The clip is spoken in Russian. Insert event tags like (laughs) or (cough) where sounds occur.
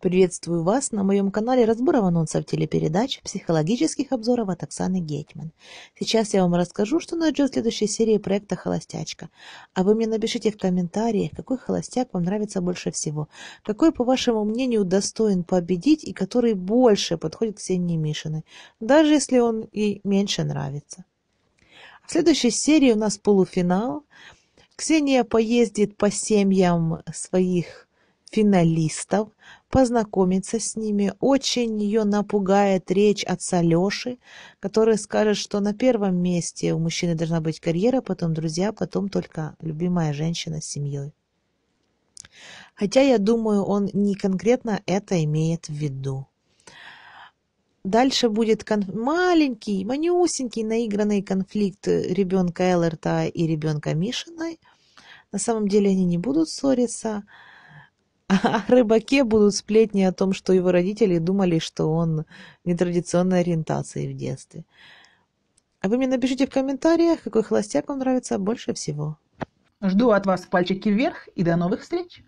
Приветствую вас на моем канале разборов анонсов телепередач, психологических обзоров от Оксаны Гейтман. Сейчас я вам расскажу, что нас ждет в следующей серии проекта «Холостячка». А вы мне напишите в комментариях, какой холостяк вам нравится больше всего, какой, по вашему мнению, достоин победить и который больше подходит к Ксении Мишиной, даже если он ей меньше нравится. В следующей серии у нас полуфинал. Ксения поездит по семьям своих финалистов, познакомиться с ними. Очень ее напугает речь отца Леши, который скажет, что на первом месте у мужчины должна быть карьера, потом друзья, потом только любимая женщина с семьей. Хотя, я думаю, он не конкретно это имеет в виду. Дальше будет кон... маленький, манюсенький наигранный конфликт ребенка Эллерта и ребенка Мишиной. На самом деле они не будут ссориться. О (laughs) рыбаке будут сплетни о том, что его родители думали, что он нетрадиционной ориентации в детстве. А вы мне напишите в комментариях, какой холостяк вам нравится больше всего. Жду от вас пальчики вверх и до новых встреч!